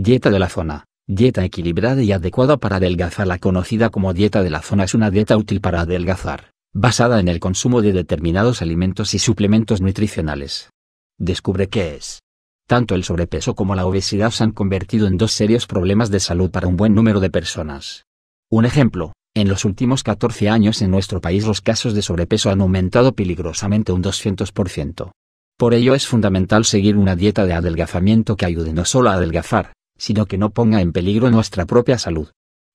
Dieta de la zona. Dieta equilibrada y adecuada para adelgazar. La conocida como dieta de la zona es una dieta útil para adelgazar, basada en el consumo de determinados alimentos y suplementos nutricionales. Descubre qué es. Tanto el sobrepeso como la obesidad se han convertido en dos serios problemas de salud para un buen número de personas. Un ejemplo, en los últimos 14 años en nuestro país los casos de sobrepeso han aumentado peligrosamente un 200%. Por ello es fundamental seguir una dieta de adelgazamiento que ayude no solo a adelgazar, sino que no ponga en peligro nuestra propia salud.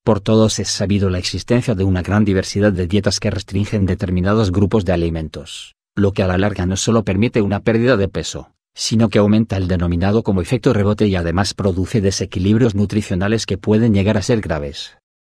Por todos es sabido la existencia de una gran diversidad de dietas que restringen determinados grupos de alimentos, lo que a la larga no solo permite una pérdida de peso, sino que aumenta el denominado como efecto rebote y además produce desequilibrios nutricionales que pueden llegar a ser graves.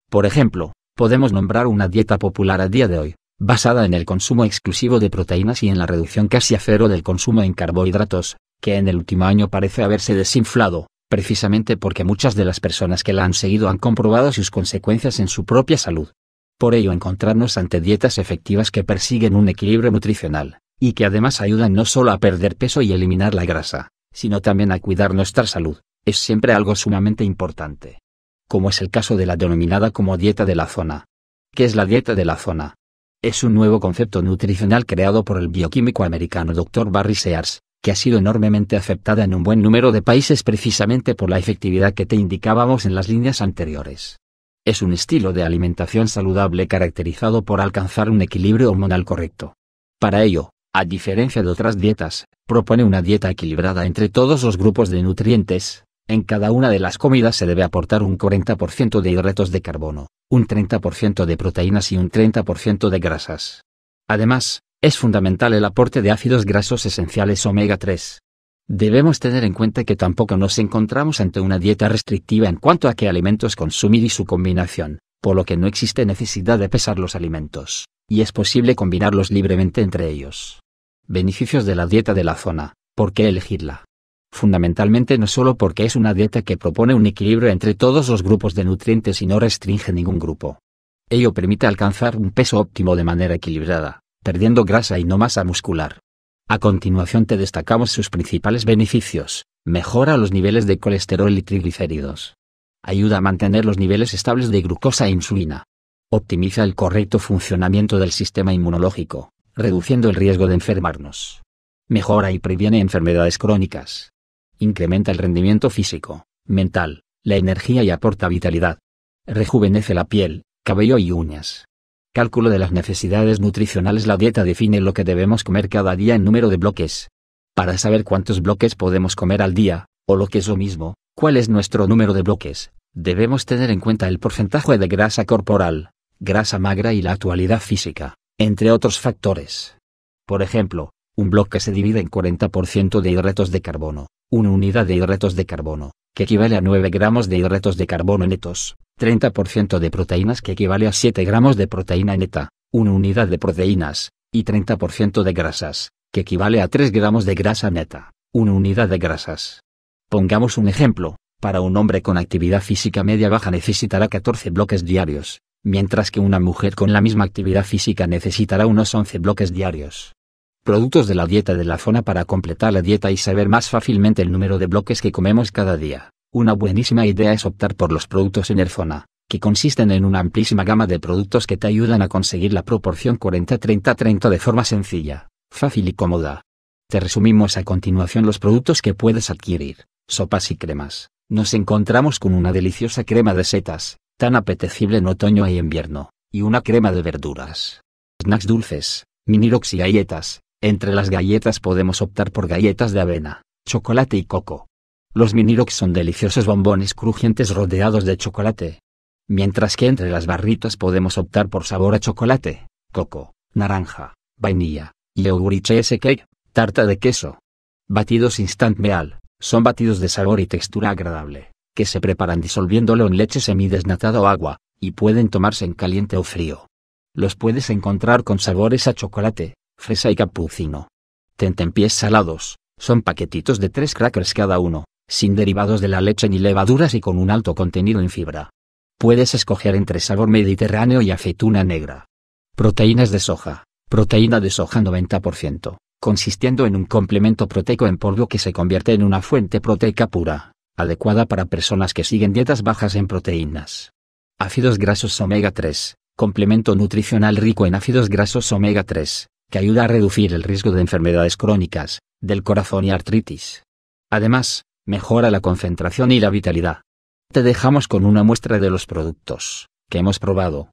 Por ejemplo, podemos nombrar una dieta popular a día de hoy, basada en el consumo exclusivo de proteínas y en la reducción casi a cero del consumo en carbohidratos, que en el último año parece haberse desinflado, precisamente porque muchas de las personas que la han seguido han comprobado sus consecuencias en su propia salud. Por ello encontrarnos ante dietas efectivas que persiguen un equilibrio nutricional, y que además ayudan no solo a perder peso y eliminar la grasa, sino también a cuidar nuestra salud, es siempre algo sumamente importante. Como es el caso de la denominada como dieta de la zona. ¿Qué es la dieta de la zona? Es un nuevo concepto nutricional creado por el bioquímico americano Dr. Barry Sears, que ha sido enormemente aceptada en un buen número de países precisamente por la efectividad que te indicábamos en las líneas anteriores. Es un estilo de alimentación saludable caracterizado por alcanzar un equilibrio hormonal correcto. Para ello, a diferencia de otras dietas, propone una dieta equilibrada entre todos los grupos de nutrientes, en cada una de las comidas se debe aportar un 40% de hidratos de carbono, un 30% de proteínas y un 30% de grasas. Además, es fundamental el aporte de ácidos grasos esenciales omega 3. Debemos tener en cuenta que tampoco nos encontramos ante una dieta restrictiva en cuanto a qué alimentos consumir y su combinación, por lo que no existe necesidad de pesar los alimentos, y es posible combinarlos libremente entre ellos. Beneficios de la dieta de la zona. ¿Por qué elegirla? Fundamentalmente no solo porque es una dieta que propone un equilibrio entre todos los grupos de nutrientes y no restringe ningún grupo. Ello permite alcanzar un peso óptimo de manera equilibrada, perdiendo grasa y no masa muscular. A continuación te destacamos sus principales beneficios. Mejora los niveles de colesterol y triglicéridos. Ayuda a mantener los niveles estables de glucosa e insulina. Optimiza el correcto funcionamiento del sistema inmunológico, reduciendo el riesgo de enfermarnos. Mejora y previene enfermedades crónicas. Incrementa el rendimiento físico, mental, la energía y aporta vitalidad. Rejuvenece la piel, cabello y uñas. Cálculo de las necesidades nutricionales La dieta define lo que debemos comer cada día en número de bloques. Para saber cuántos bloques podemos comer al día, o lo que es lo mismo, cuál es nuestro número de bloques, debemos tener en cuenta el porcentaje de grasa corporal, grasa magra y la actualidad física, entre otros factores. Por ejemplo, un bloque se divide en 40% de hidratos de carbono, una unidad de hidratos de carbono, que equivale a 9 gramos de hidratos de carbono netos, 30% de proteínas que equivale a 7 gramos de proteína neta, una unidad de proteínas, y 30% de grasas, que equivale a 3 gramos de grasa neta, una unidad de grasas. Pongamos un ejemplo, para un hombre con actividad física media baja necesitará 14 bloques diarios, mientras que una mujer con la misma actividad física necesitará unos 11 bloques diarios. Productos de la dieta de la zona para completar la dieta y saber más fácilmente el número de bloques que comemos cada día. Una buenísima idea es optar por los productos en Erzona, que consisten en una amplísima gama de productos que te ayudan a conseguir la proporción 40-30-30 de forma sencilla, fácil y cómoda. Te resumimos a continuación los productos que puedes adquirir, sopas y cremas. Nos encontramos con una deliciosa crema de setas, tan apetecible en otoño y invierno, y una crema de verduras. Snacks dulces, minirox y galletas. Entre las galletas podemos optar por galletas de avena, chocolate y coco. Los mini rox son deliciosos bombones crujientes rodeados de chocolate. Mientras que entre las barritas podemos optar por sabor a chocolate, coco, naranja, vainilla, y cheesecake, cake, tarta de queso. Batidos instant meal, son batidos de sabor y textura agradable, que se preparan disolviéndolo en leche semidesnatada o agua, y pueden tomarse en caliente o frío. Los puedes encontrar con sabores a chocolate, fresa y capucino. Tentempiés salados, son paquetitos de tres crackers cada uno, sin derivados de la leche ni levaduras y con un alto contenido en fibra. Puedes escoger entre sabor mediterráneo y aceituna negra. Proteínas de soja. Proteína de soja 90%, consistiendo en un complemento proteico en polvo que se convierte en una fuente proteica pura, adecuada para personas que siguen dietas bajas en proteínas. Ácidos grasos omega 3, complemento nutricional rico en ácidos grasos omega 3, que ayuda a reducir el riesgo de enfermedades crónicas, del corazón y artritis. Además, mejora la concentración y la vitalidad. Te dejamos con una muestra de los productos que hemos probado.